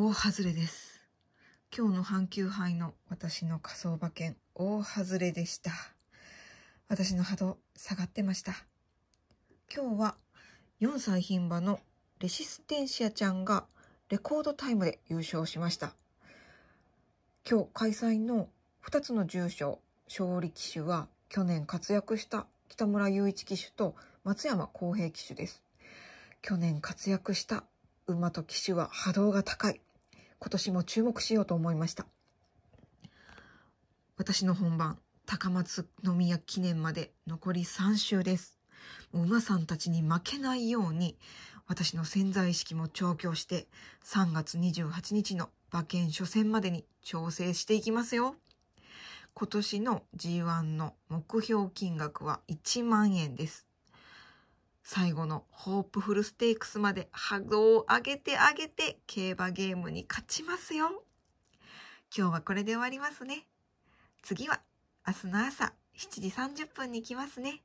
大外れです。今日の阪急杯の私の仮想馬券、大外れでした。私の波動、下がってました。今日は、4歳牝馬のレシステンシアちゃんがレコードタイムで優勝しました。今日開催の2つの重賞、勝利騎手は去年活躍した北村雄一騎手と松山浩平騎手です。去年活躍した馬と騎手は波動が高い。今年も注目しようと思いました。私の本番、高松宮記念まで残り3週です。馬さんたちに負けないように、私の潜在意識も調教して、3月28日の馬券初戦までに調整していきますよ。今年の G1 の目標金額は1万円です。最後のホープフルステークスまでハグを上げて上げて競馬ゲームに勝ちますよ。今日はこれで終わりますね。次は明日の朝7時30分に来ますね。